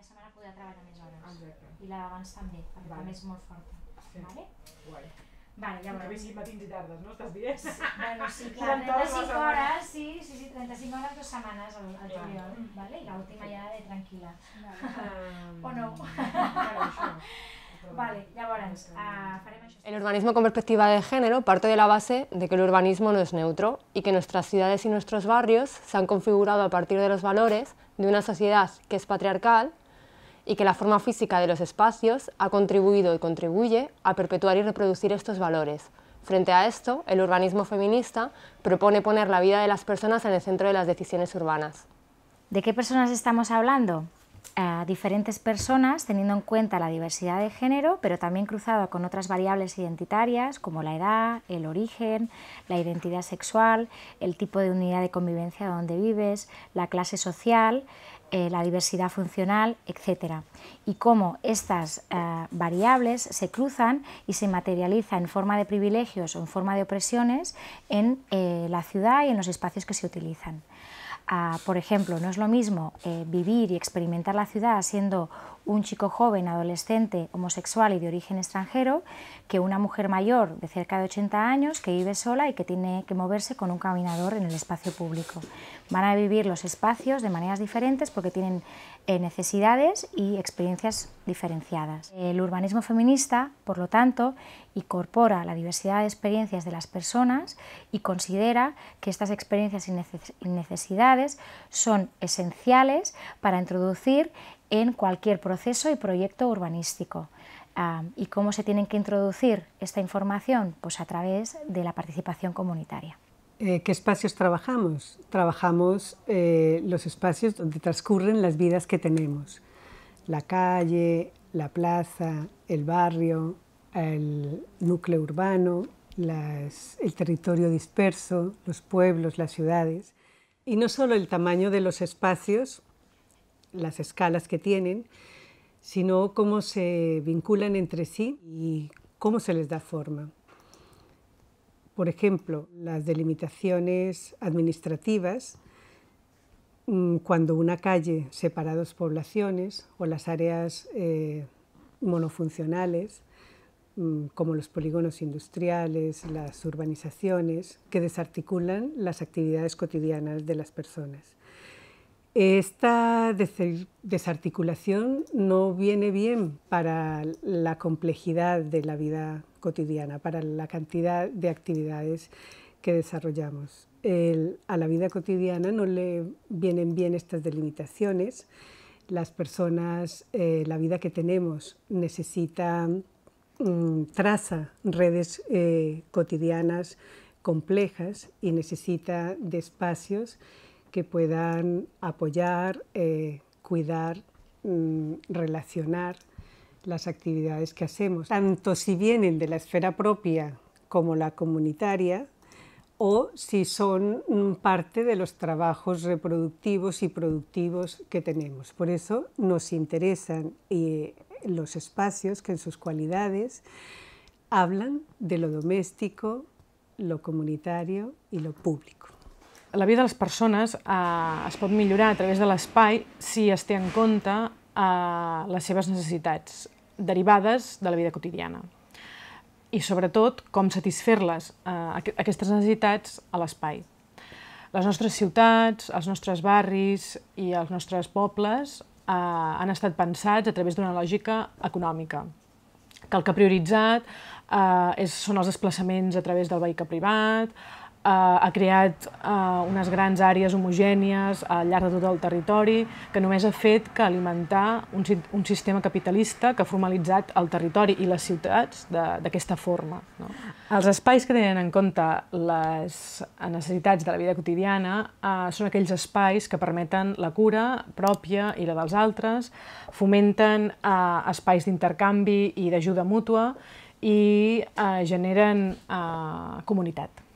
esta semana podrà trabajar a mis Exacte. y la d'abans también, perquè vale. també és molt forta. Vale? Guai. Vale, ya Que vinguin matins i tardes, no? ¿Estás bien? bueno, sí, 35 horas, sí, sí, sí, 35 horas, dos semanas al, al ¿vale? Y la última ya de tranquila. o no. Em vale, llavors, uh, farem El urbanismo con perspectiva de género parte de la base de que el urbanismo no es neutro y que nuestras ciudades y nuestros barrios se han configurado a partir de los valores de una sociedad que es patriarcal, y que la forma física de los espacios ha contribuido y contribuye a perpetuar y reproducir estos valores. Frente a esto, el urbanismo feminista propone poner la vida de las personas en el centro de las decisiones urbanas. ¿De qué personas estamos hablando? a diferentes personas teniendo en cuenta la diversidad de género, pero también cruzado con otras variables identitarias como la edad, el origen, la identidad sexual, el tipo de unidad de convivencia donde vives, la clase social, eh, la diversidad funcional, etc. Y cómo estas eh, variables se cruzan y se materializa en forma de privilegios o en forma de opresiones en eh, la ciudad y en los espacios que se utilizan por ejemplo, no es lo mismo eh, vivir y experimentar la ciudad siendo un chico joven, adolescente, homosexual y de origen extranjero, que una mujer mayor de cerca de 80 años que vive sola y que tiene que moverse con un caminador en el espacio público. Van a vivir los espacios de maneras diferentes porque tienen eh, necesidades y experiencias diferenciadas. El urbanismo feminista, por lo tanto, incorpora la diversidad de experiencias de las personas y considera que estas experiencias y necesidades son esenciales para introducir en cualquier proceso y proyecto urbanístico. Ah, ¿Y cómo se tienen que introducir esta información? Pues a través de la participación comunitaria. Eh, ¿Qué espacios trabajamos? Trabajamos eh, los espacios donde transcurren las vidas que tenemos la calle, la plaza, el barrio, el núcleo urbano, el territorio disperso, los pueblos, las ciudades, y no solo el tamaño de los espacios, las escalas que tienen, sino cómo se vinculan entre sí y cómo se les da forma. Por ejemplo, las delimitaciones administrativas Mm, cuando una calle separa dos poblaciones o las áreas eh, monofuncionales, mm, como los polígonos industriales, las urbanizaciones, que desarticulan las actividades cotidianas de las personas. Esta desarticulación no viene bien para la complejidad de la vida cotidiana, para la cantidad de actividades que desarrollamos. a la vida cotidiana no le vienen bien estas delimitaciones. Las personas, eh, la vida que tenemos necesita, mm, traza redes eh, cotidianas complejas y necesita de espacios que puedan apoyar, eh, cuidar, mm, relacionar las actividades que hacemos. Tanto si vienen de la esfera propia como la comunitaria, o si son mm, parte de los trabajos reproductivos y productivos que tenemos. Por eso nos interesan eh, los espacios que en sus cualidades hablan de lo doméstico, lo comunitario i lo público. La vida de les persones eh, es pot millorar a través de l'espai si es té en compte eh, les seves necessitats derivades de la vida quotidiana i sobretot com satisfer-les, eh, aquestes necessitats, a l'espai. Les nostres ciutats, els nostres barris i els nostres pobles eh, han estat pensats a través d'una lògica econòmica, que el que ha prioritzat eh, és, són els desplaçaments a través del vehicle privat, Eh, ha creat eh, unes grans àrees homogènies al llarg de tot el territori, que només ha fet que alimentar un, un sistema capitalista que ha formalitzat el territori i les ciutats d'aquesta forma. No? Els espais que tenen en compte les necessitats de la vida quotidiana eh, són aquells espais que permeten la cura pròpia i la dels altres, fomenten eh, espais d'intercanvi i d'ajuda mútua i eh, generen eh, comunitat.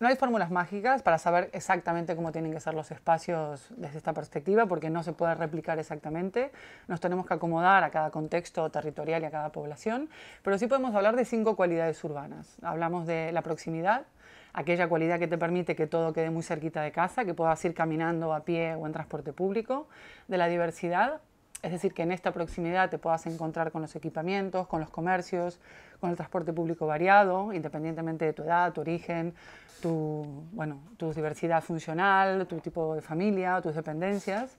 No hay fórmulas mágicas para saber exactamente cómo tienen que ser los espacios desde esta perspectiva, porque no se puede replicar exactamente. Nos tenemos que acomodar a cada contexto territorial y a cada población, pero sí podemos hablar de cinco cualidades urbanas. Hablamos de la proximidad, aquella cualidad que te permite que todo quede muy cerquita de casa, que puedas ir caminando a pie o en transporte público, de la diversidad, es decir, que en esta proximidad te puedas encontrar con los equipamientos, con los comercios, con el transporte público variado, independientemente de tu edad, tu origen, tu, diversidad funcional, tu tipo de familia, tus dependencias.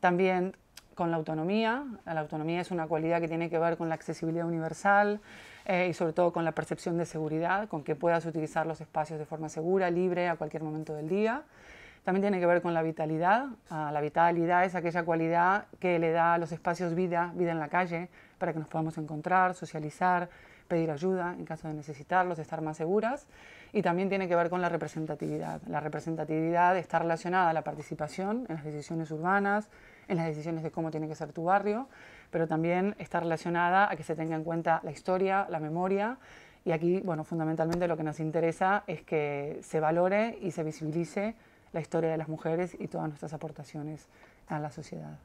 También con la autonomía. La autonomía es una cualidad que tiene que ver con la accesibilidad universal eh, y sobre todo con la percepción de seguridad, con que puedas utilizar los espacios de forma segura, libre, a cualquier momento del día. También tiene que ver con la vitalidad. Ah, la vitalidad es aquella cualidad que le da a los espacios vida, vida en la calle, para que nos podamos encontrar, socializar, pedir ayuda en caso de necesitarlos, estar más seguras. Y también tiene que ver con la representatividad. La representatividad está relacionada a la participación en las decisiones urbanas, en las decisiones de cómo tiene que ser tu barrio, pero también está relacionada a que se tenga en cuenta la historia, la memoria. Y aquí, bueno, fundamentalmente lo que nos interesa es que se valore y se visibilice la historia de las mujeres y todas nuestras aportaciones a la sociedad.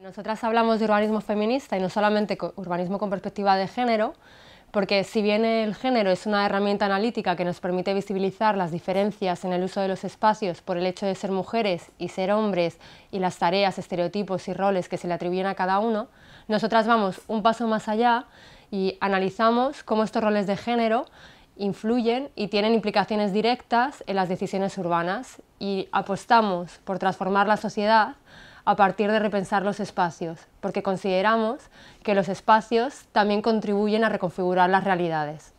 Nosotras hablamos de urbanismo feminista y no solamente urbanismo con perspectiva de género, porque si bien el género es una herramienta analítica que nos permite visibilizar las diferencias en el uso de los espacios por el hecho de ser mujeres y ser hombres y las tareas, estereotipos y roles que se le atribuyen a cada uno, nosotras vamos un paso más allá y analizamos cómo estos roles de género influyen y tienen implicaciones directas en las decisiones urbanas y apostamos por transformar la sociedad a partir de repensar los espacios, porque consideramos que los espacios también contribuyen a reconfigurar las realidades.